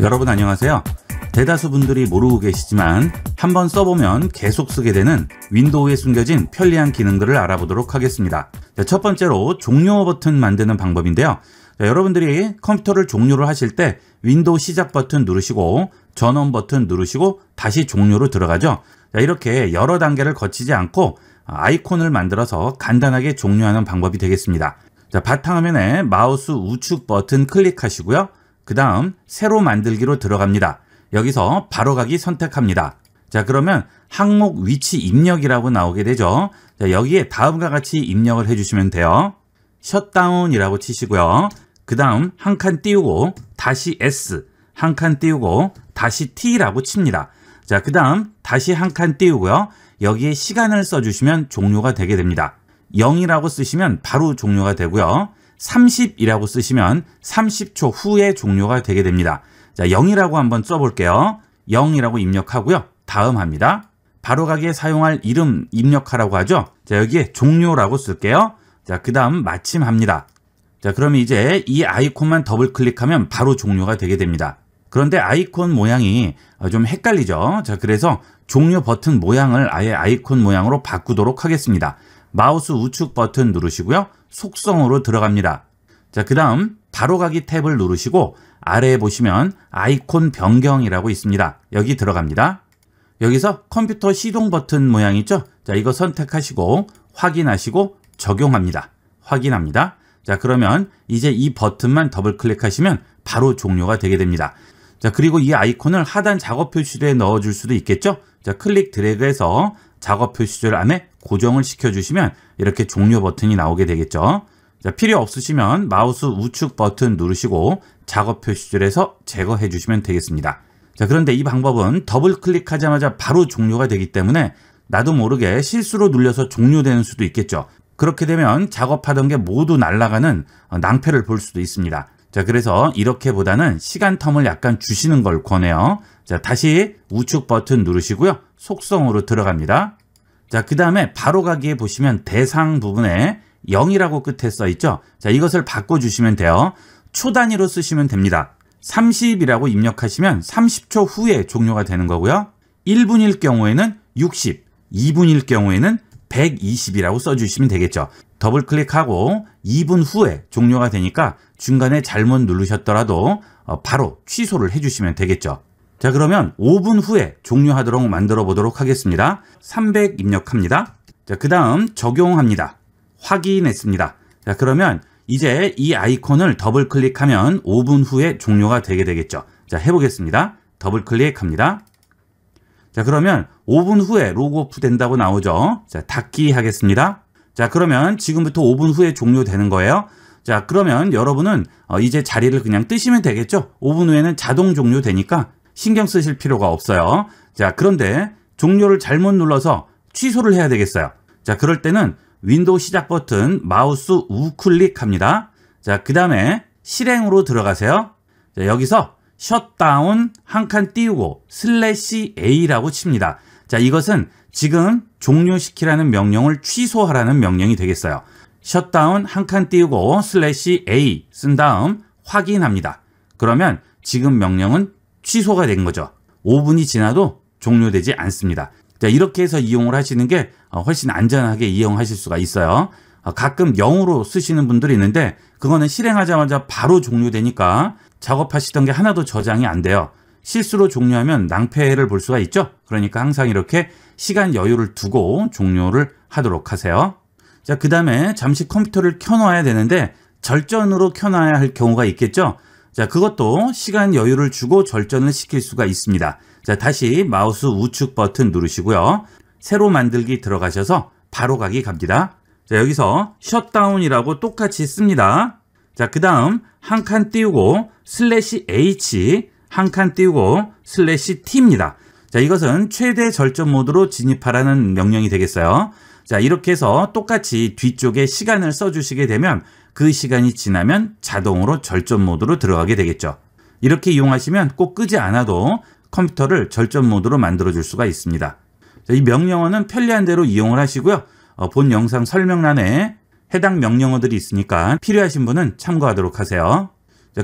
여러분 안녕하세요. 대다수 분들이 모르고 계시지만 한번 써보면 계속 쓰게 되는 윈도우에 숨겨진 편리한 기능들을 알아보도록 하겠습니다. 첫 번째로 종료 버튼 만드는 방법인데요. 여러분들이 컴퓨터를 종료를 하실 때 윈도우 시작 버튼 누르시고 전원 버튼 누르시고 다시 종료로 들어가죠. 이렇게 여러 단계를 거치지 않고 아이콘을 만들어서 간단하게 종료하는 방법이 되겠습니다. 바탕화면에 마우스 우측 버튼 클릭하시고요. 그 다음 새로 만들기로 들어갑니다. 여기서 바로가기 선택합니다. 자 그러면 항목 위치 입력이라고 나오게 되죠. 자, 여기에 다음과 같이 입력을 해주시면 돼요. 셧다운이라고 치시고요. 그 다음 한 칸 띄우고 다시 S 한 칸 띄우고 다시 T라고 칩니다. 자 그 다음 다시 한 칸 띄우고요. 여기에 시간을 써주시면 종료가 되게 됩니다. 0이라고 쓰시면 바로 종료가 되고요. 30이라고 쓰시면 30초 후에 종료가 되게 됩니다. 자, 0이라고 한번 써볼게요. 0이라고 입력하고요. 다음 합니다. 바로가기에 사용할 이름 입력하라고 하죠. 자, 여기에 종료라고 쓸게요. 자, 그 다음 마침합니다. 자, 그러면 이제 이 아이콘만 더블 클릭하면 바로 종료가 되게 됩니다. 그런데 아이콘 모양이 좀 헷갈리죠. 자, 그래서 종료 버튼 모양을 아예 아이콘 모양으로 바꾸도록 하겠습니다. 마우스 우측 버튼 누르시고요. 속성으로 들어갑니다. 자, 그 다음 바로가기 탭을 누르시고 아래에 보시면 아이콘 변경이라고 있습니다. 여기 들어갑니다. 여기서 컴퓨터 시동 버튼 모양 있죠? 자, 이거 선택하시고 확인하시고 적용합니다. 확인합니다. 자, 그러면 이제 이 버튼만 더블 클릭하시면 바로 종료가 되게 됩니다. 자, 그리고 이 아이콘을 하단 작업 표시줄에 넣어줄 수도 있겠죠? 자, 클릭 드래그해서 작업 표시줄 안에 고정을 시켜주시면 이렇게 종료 버튼이 나오게 되겠죠. 자, 필요 없으시면 마우스 우측 버튼 누르시고 작업 표시줄에서 제거해 주시면 되겠습니다. 자, 그런데 이 방법은 더블 클릭하자마자 바로 종료가 되기 때문에 나도 모르게 실수로 눌려서 종료되는 수도 있겠죠. 그렇게 되면 작업하던 게 모두 날아가는 낭패를 볼 수도 있습니다. 자, 그래서 이렇게보다는 시간 텀을 약간 주시는 걸 권해요. 자, 다시 우측 버튼 누르시고요. 속성으로 들어갑니다. 자, 그 다음에 바로 가기에 보시면 대상 부분에 0이라고 끝에 써 있죠. 자, 이것을 바꿔주시면 돼요. 초 단위로 쓰시면 됩니다. 30이라고 입력하시면 30초 후에 종료가 되는 거고요. 1분일 경우에는 60, 2분일 경우에는 120이라고 써주시면 되겠죠. 더블 클릭하고 2분 후에 종료가 되니까 중간에 잘못 누르셨더라도 어, 바로 취소를 해주시면 되겠죠. 자 그러면 5분 후에 종료하도록 만들어 보도록 하겠습니다. 300 입력합니다. 자그 다음 적용합니다. 확인했습니다. 자 그러면 이제 이 아이콘을 더블 클릭하면 5분 후에 종료가 되게 되겠죠. 자 해보겠습니다. 더블 클릭합니다. 자 그러면 5분 후에 로그오프 된다고 나오죠. 자 닫기 하겠습니다. 자 그러면 지금부터 5분 후에 종료되는 거예요. 자 그러면 여러분은 어, 이제 자리를 그냥 뜨시면 되겠죠. 5분 후에는 자동 종료되니까 신경 쓰실 필요가 없어요. 자, 그런데 종료를 잘못 눌러서 취소를 해야 되겠어요. 자, 그럴 때는 윈도우 시작 버튼 마우스 우클릭합니다. 자, 그 다음에 실행으로 들어가세요. 자, 여기서 셧다운 한 칸 띄우고 슬래시 A라고 칩니다. 자, 이것은 지금 종료시키라는 명령을 취소하라는 명령이 되겠어요. 셧다운 한 칸 띄우고 슬래시 A 쓴 다음 확인합니다. 그러면 지금 명령은 취소가 된 거죠. 5분이 지나도 종료되지 않습니다. 자, 이렇게 해서 이용을 하시는 게 어, 훨씬 안전하게 이용하실 수가 있어요. 어, 가끔 0으로 쓰시는 분들이 있는데 그거는 실행하자마자 바로 종료되니까 작업하시던 게 하나도 저장이 안 돼요. 실수로 종료하면 낭패를 볼 수가 있죠. 그러니까 항상 이렇게 시간 여유를 두고 종료를 하도록 하세요. 자, 그 다음에 잠시 컴퓨터를 켜놓아야 되는데 절전으로 켜놔야 할 경우가 있겠죠. 자, 그것도 시간 여유를 주고 절전을 시킬 수가 있습니다. 자, 다시 마우스 우측 버튼 누르시고요. 새로 만들기 들어가셔서 바로 가기 갑니다. 자, 여기서 셧다운이라고 똑같이 씁니다. 자, 그 다음 한 칸 띄우고 슬래시 H 한 칸 띄우고 슬래시 T입니다. 자, 이것은 최대 절전 모드로 진입하라는 명령이 되겠어요. 자, 이렇게 해서 똑같이 뒤쪽에 시간을 써주시게 되면 그 시간이 지나면 자동으로 절전 모드로 들어가게 되겠죠. 이렇게 이용하시면 꼭 끄지 않아도 컴퓨터를 절전 모드로 만들어 줄 수가 있습니다. 이 명령어는 편리한 대로 이용을 하시고요. 어, 본 영상 설명란에 해당 명령어들이 있으니까 필요하신 분은 참고하도록 하세요.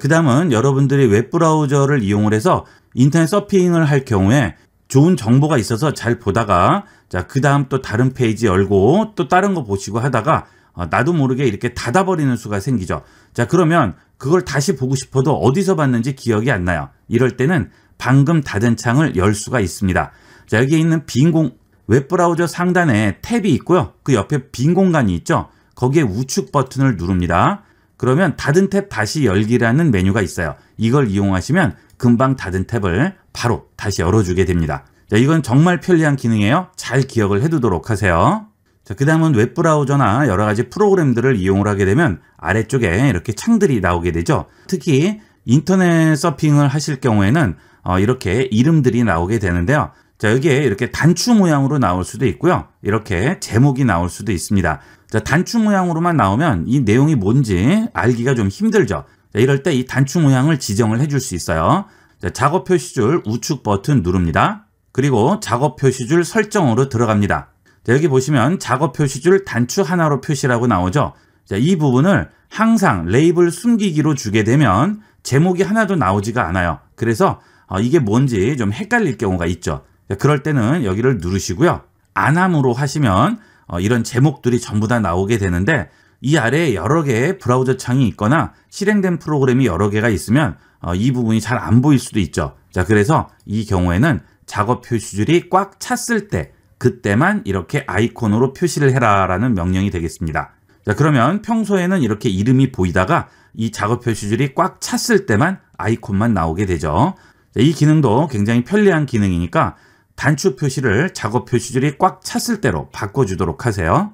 그 다음은 여러분들이 웹브라우저를 이용을 해서 인터넷 서핑을 할 경우에 좋은 정보가 있어서 잘 보다가 자, 그 다음 또 다른 페이지 열고 또 다른 거 보시고 하다가 어, 나도 모르게 이렇게 닫아버리는 수가 생기죠. 자, 그러면 그걸 다시 보고 싶어도 어디서 봤는지 기억이 안 나요. 이럴 때는 방금 닫은 창을 열 수가 있습니다. 자, 여기에 있는 빈 공, 웹브라우저 상단에 탭이 있고요. 그 옆에 빈 공간이 있죠. 거기에 우측 버튼을 누릅니다. 그러면 닫은 탭 다시 열기라는 메뉴가 있어요. 이걸 이용하시면 금방 닫은 탭을 바로 다시 열어주게 됩니다. 자, 이건 정말 편리한 기능이에요. 잘 기억을 해두도록 하세요. 자, 그 다음은 웹브라우저나 여러 가지 프로그램들을 이용을 하게 되면 아래쪽에 이렇게 창들이 나오게 되죠. 특히 인터넷 서핑을 하실 경우에는 어, 이렇게 이름들이 나오게 되는데요. 자, 여기에 이렇게 단추 모양으로 나올 수도 있고요. 이렇게 제목이 나올 수도 있습니다. 자, 단추 모양으로만 나오면 이 내용이 뭔지 알기가 좀 힘들죠. 자, 이럴 때 이 단추 모양을 지정을 해줄 수 있어요. 네, 작업 표시줄 우측 버튼 누릅니다. 그리고 작업 표시줄 설정으로 들어갑니다. 여기 보시면 작업 표시줄 단추 하나로 표시라고 나오죠. 이 부분을 항상 레이블 숨기기로 주게 되면 제목이 하나도 나오지가 않아요. 그래서 어, 이게 뭔지 좀 헷갈릴 경우가 있죠. 그럴 때는 여기를 누르시고요. 안함으로 하시면 어, 이런 제목들이 전부 다 나오게 되는데 이 아래에 여러 개의 브라우저 창이 있거나 실행된 프로그램이 여러 개가 있으면 어, 이 부분이 잘 안 보일 수도 있죠. 자, 그래서 이 경우에는 작업 표시줄이 꽉 찼을 때 그때만 이렇게 아이콘으로 표시를 해라라는 명령이 되겠습니다. 자, 그러면 평소에는 이렇게 이름이 보이다가 이 작업 표시줄이 꽉 찼을 때만 아이콘만 나오게 되죠. 자, 이 기능도 굉장히 편리한 기능이니까 단축 표시를 작업 표시줄이 꽉 찼을 때로 바꿔주도록 하세요.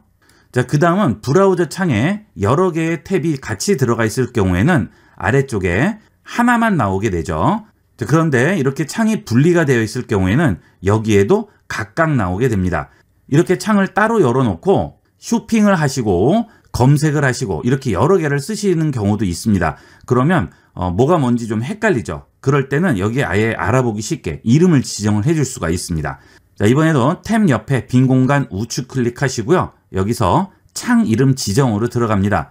자, 그 다음은 브라우저 창에 여러 개의 탭이 같이 들어가 있을 경우에는 아래쪽에 하나만 나오게 되죠. 자, 그런데 이렇게 창이 분리가 되어 있을 경우에는 여기에도 각각 나오게 됩니다. 이렇게 창을 따로 열어놓고 쇼핑을 하시고 검색을 하시고 이렇게 여러 개를 쓰시는 경우도 있습니다. 그러면 어, 뭐가 뭔지 좀 헷갈리죠. 그럴 때는 여기 아예 알아보기 쉽게 이름을 지정을 해줄 수가 있습니다. 자, 이번에도 탭 옆에 빈 공간 우측 클릭하시고요. 여기서 창 이름 지정으로 들어갑니다.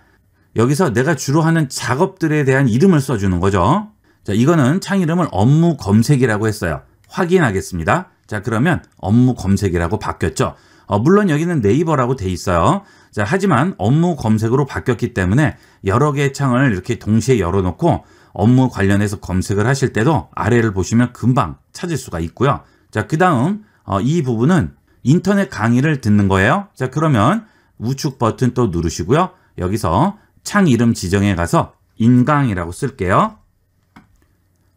여기서 내가 주로 하는 작업들에 대한 이름을 써주는 거죠. 자, 이거는 창 이름을 업무 검색이라고 했어요. 확인하겠습니다. 자, 그러면 업무 검색이라고 바뀌었죠. 어, 물론 여기는 네이버라고 돼 있어요. 자, 하지만 업무 검색으로 바뀌었기 때문에 여러 개의 창을 이렇게 동시에 열어놓고 업무 관련해서 검색을 하실 때도 아래를 보시면 금방 찾을 수가 있고요. 자, 그 다음 어, 이 부분은 인터넷 강의를 듣는 거예요. 자, 그러면 우측 버튼 또 누르시고요. 여기서 창 이름 지정에 가서 인강이라고 쓸게요.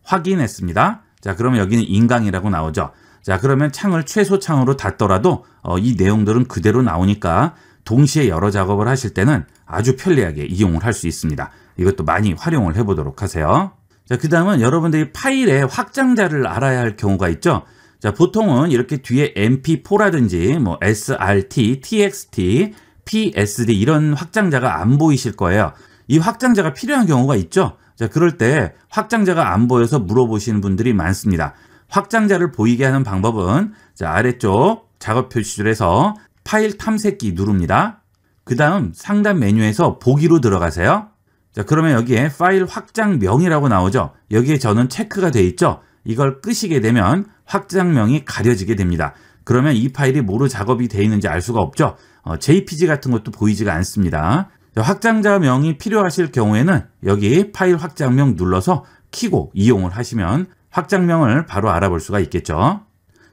확인했습니다. 자, 그러면 여기는 인강이라고 나오죠. 자, 그러면 창을 최소 창으로 닫더라도 어, 이 내용들은 그대로 나오니까 동시에 여러 작업을 하실 때는 아주 편리하게 이용을 할 수 있습니다. 이것도 많이 활용을 해보도록 하세요. 자, 그 다음은 여러분들이 파일의 확장자를 알아야 할 경우가 있죠. 자, 보통은 이렇게 뒤에 MP4라든지 뭐 SRT, TXT, PSD 이런 확장자가 안 보이실 거예요. 이 확장자가 필요한 경우가 있죠. 자, 그럴 때 확장자가 안 보여서 물어보시는 분들이 많습니다. 확장자를 보이게 하는 방법은 자, 아래쪽 작업 표시줄에서 파일 탐색기 누릅니다. 그 다음 상단 메뉴에서 보기로 들어가세요. 자, 그러면 여기에 파일 확장명이라고 나오죠. 여기에 저는 체크가 돼 있죠. 이걸 끄시게 되면 확장명이 가려지게 됩니다. 그러면 이 파일이 뭐로 작업이 되어 있는지 알 수가 없죠. 어, JPG 같은 것도 보이지가 않습니다. 확장자명이 필요하실 경우에는 여기 파일 확장명 눌러서 키고 이용을 하시면 확장명을 바로 알아볼 수가 있겠죠.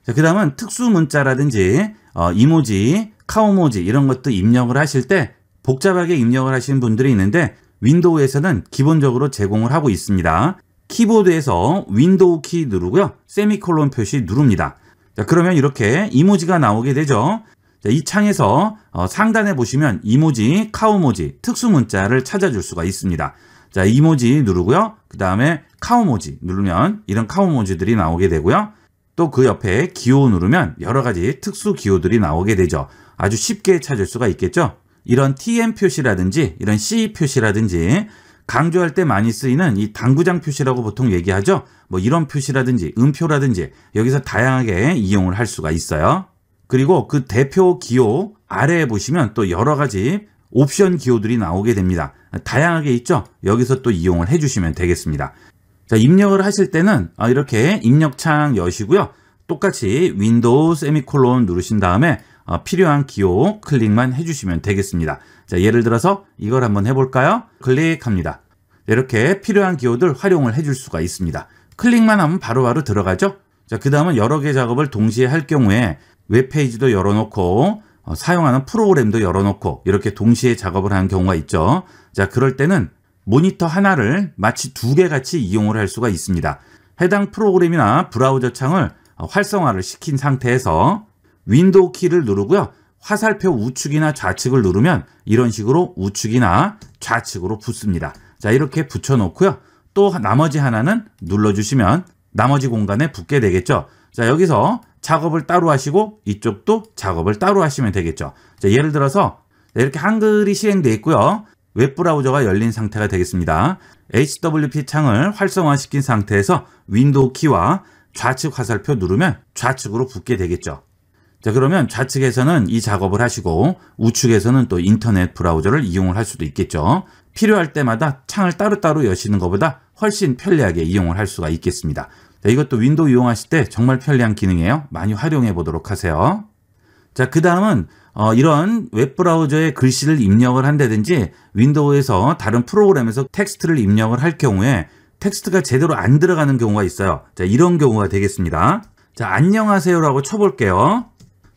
그 다음은 특수 문자라든지 어, 이모지, 카오모지 이런 것도 입력을 하실 때 복잡하게 입력을 하시는 분들이 있는데 윈도우에서는 기본적으로 제공을 하고 있습니다. 키보드에서 윈도우 키 누르고요. 세미콜론 표시 누릅니다. 자, 그러면 이렇게 이모지가 나오게 되죠. 자, 이 창에서 어, 상단에 보시면 이모지, 카우모지, 특수 문자를 찾아줄 수가 있습니다. 자, 이모지 누르고요. 그 다음에 카우모지 누르면 이런 카우모지들이 나오게 되고요. 또 그 옆에 기호 누르면 여러 가지 특수 기호들이 나오게 되죠. 아주 쉽게 찾을 수가 있겠죠. 이런 TM 표시라든지 이런 C 표시라든지 강조할 때 많이 쓰이는 이 당구장 표시라고 보통 얘기하죠. 뭐 이런 표시라든지 음표라든지 여기서 다양하게 이용을 할 수가 있어요. 그리고 그 대표 기호 아래에 보시면 또 여러 가지 옵션 기호들이 나오게 됩니다. 다양하게 있죠? 여기서 또 이용을 해주시면 되겠습니다. 자, 입력을 하실 때는 아, 이렇게 입력창 여시고요. 똑같이 윈도우 세미콜론 누르신 다음에 어, 필요한 기호 클릭만 해주시면 되겠습니다. 자, 예를 들어서 이걸 한번 해볼까요? 클릭합니다. 이렇게 필요한 기호들 활용을 해줄 수가 있습니다. 클릭만 하면 바로바로 바로 들어가죠? 자, 그 다음은 여러 개 작업을 동시에 할 경우에 웹페이지도 열어놓고 어, 사용하는 프로그램도 열어놓고 이렇게 동시에 작업을 하는 경우가 있죠. 자, 그럴 때는 모니터 하나를 마치 두 개 같이 이용을 할 수가 있습니다. 해당 프로그램이나 브라우저 창을 활성화를 시킨 상태에서 윈도우 키를 누르고요. 화살표 우측이나 좌측을 누르면 이런 식으로 우측이나 좌측으로 붙습니다. 자 이렇게 붙여놓고요. 또 나머지 하나는 눌러주시면 나머지 공간에 붙게 되겠죠. 자 여기서 작업을 따로 하시고 이쪽도 작업을 따로 하시면 되겠죠. 자 예를 들어서 이렇게 한글이 실행되어 있고요. 웹브라우저가 열린 상태가 되겠습니다. HWP 창을 활성화시킨 상태에서 윈도우 키와 좌측 화살표 누르면 좌측으로 붙게 되겠죠. 자 그러면 좌측에서는 이 작업을 하시고 우측에서는 또 인터넷 브라우저를 이용을 할 수도 있겠죠. 필요할 때마다 창을 따로따로 여시는 것보다 훨씬 편리하게 이용을 할 수가 있겠습니다. 자, 이것도 윈도우 이용하실 때 정말 편리한 기능이에요. 많이 활용해 보도록 하세요. 자, 그 다음은 어, 이런 웹브라우저에 글씨를 입력을 한다든지 윈도우에서 다른 프로그램에서 텍스트를 입력을 할 경우에 텍스트가 제대로 안 들어가는 경우가 있어요. 자, 이런 경우가 되겠습니다. 자, 안녕하세요라고 쳐볼게요.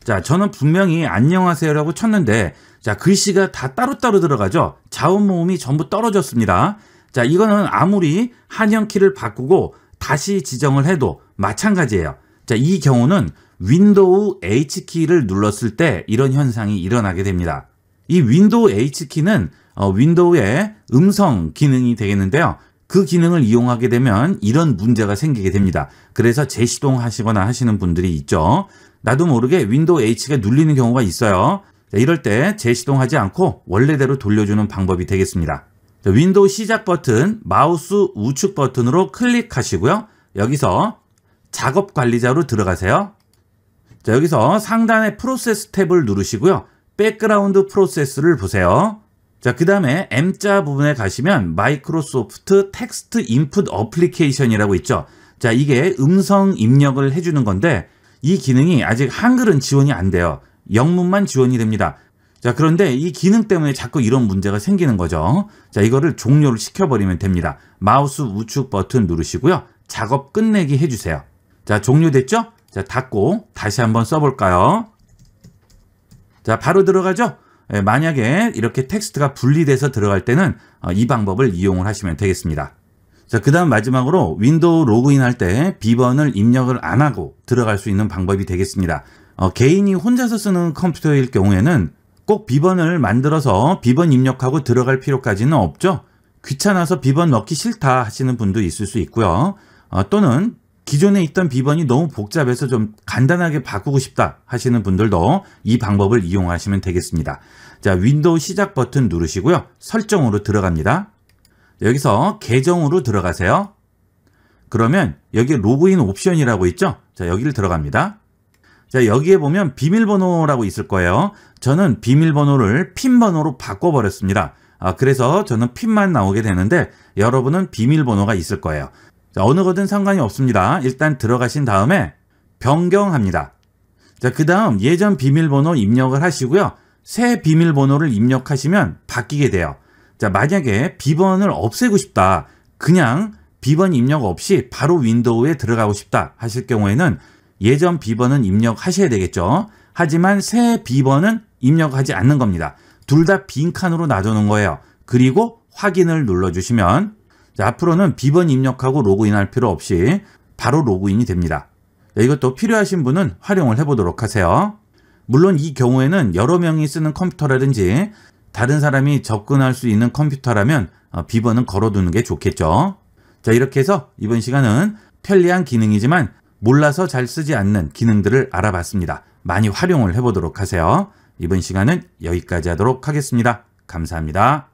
자, 저는 분명히 안녕하세요라고 쳤는데 자, 글씨가 다 따로따로 들어가죠. 자음 모음이 전부 떨어졌습니다. 자, 이거는 아무리 한영키를 바꾸고 다시 지정을 해도 마찬가지예요. 자, 이 경우는 윈도우 H키를 눌렀을 때 이런 현상이 일어나게 됩니다. 이 윈도우 H키는 어, 윈도우의 음성 기능이 되겠는데요. 그 기능을 이용하게 되면 이런 문제가 생기게 됩니다. 그래서 재시동 하시거나 하시는 분들이 있죠. 나도 모르게 윈도우 H가 눌리는 경우가 있어요. 이럴 때 재시동하지 않고 원래대로 돌려주는 방법이 되겠습니다. 윈도우 시작 버튼, 마우스 우측 버튼으로 클릭하시고요. 여기서 작업 관리자로 들어가세요. 여기서 상단의 프로세스 탭을 누르시고요. 백그라운드 프로세스를 보세요. 자, 그 다음에 M자 부분에 가시면 마이크로소프트 텍스트 인풋 어플리케이션이라고 있죠. 자, 이게 음성 입력을 해주는 건데 이 기능이 아직 한글은 지원이 안 돼요. 영문만 지원이 됩니다. 자, 그런데 이 기능 때문에 자꾸 이런 문제가 생기는 거죠. 자, 이거를 종료를 시켜버리면 됩니다. 마우스 우측 버튼 누르시고요. 작업 끝내기 해주세요. 자, 종료됐죠? 자, 닫고 다시 한번 써볼까요? 자, 바로 들어가죠? 예, 만약에 이렇게 텍스트가 분리돼서 들어갈 때는 어, 이 방법을 이용을 하시면 되겠습니다. 자, 그 다음 마지막으로 윈도우 로그인할 때 비번을 입력을 안 하고 들어갈 수 있는 방법이 되겠습니다. 어, 개인이 혼자서 쓰는 컴퓨터일 경우에는 꼭 비번을 만들어서 비번 입력하고 들어갈 필요까지는 없죠. 귀찮아서 비번 넣기 싫다 하시는 분도 있을 수 있고요. 어, 또는 기존에 있던 비번이 너무 복잡해서 좀 간단하게 바꾸고 싶다 하시는 분들도 이 방법을 이용하시면 되겠습니다. 자, 윈도우 시작 버튼 누르시고요. 설정으로 들어갑니다. 여기서 계정으로 들어가세요. 그러면 여기 로그인 옵션이라고 있죠? 자, 여기를 들어갑니다. 자, 여기에 보면 비밀번호라고 있을 거예요. 저는 비밀번호를 핀번호로 바꿔버렸습니다. 아, 그래서 저는 핀만 나오게 되는데 여러분은 비밀번호가 있을 거예요. 어느 거든 상관이 없습니다. 일단 들어가신 다음에 변경합니다. 자, 그 다음 예전 비밀번호 입력을 하시고요. 새 비밀번호를 입력하시면 바뀌게 돼요. 자, 만약에 비번을 없애고 싶다. 그냥 비번 입력 없이 바로 윈도우에 들어가고 싶다 하실 경우에는 예전 비번은 입력하셔야 되겠죠. 하지만 새 비번은 입력하지 않는 겁니다. 둘 다 빈칸으로 놔두는 거예요. 그리고 확인을 눌러주시면 앞으로는 비번 입력하고 로그인할 필요 없이 바로 로그인이 됩니다. 이것도 필요하신 분은 활용을 해보도록 하세요. 물론 이 경우에는 여러 명이 쓰는 컴퓨터라든지 다른 사람이 접근할 수 있는 컴퓨터라면 어, 비번은 걸어두는 게 좋겠죠. 자 이렇게 해서 이번 시간은 편리한 기능이지만 몰라서 잘 쓰지 않는 기능들을 알아봤습니다. 많이 활용을 해보도록 하세요. 이번 시간은 여기까지 하도록 하겠습니다. 감사합니다.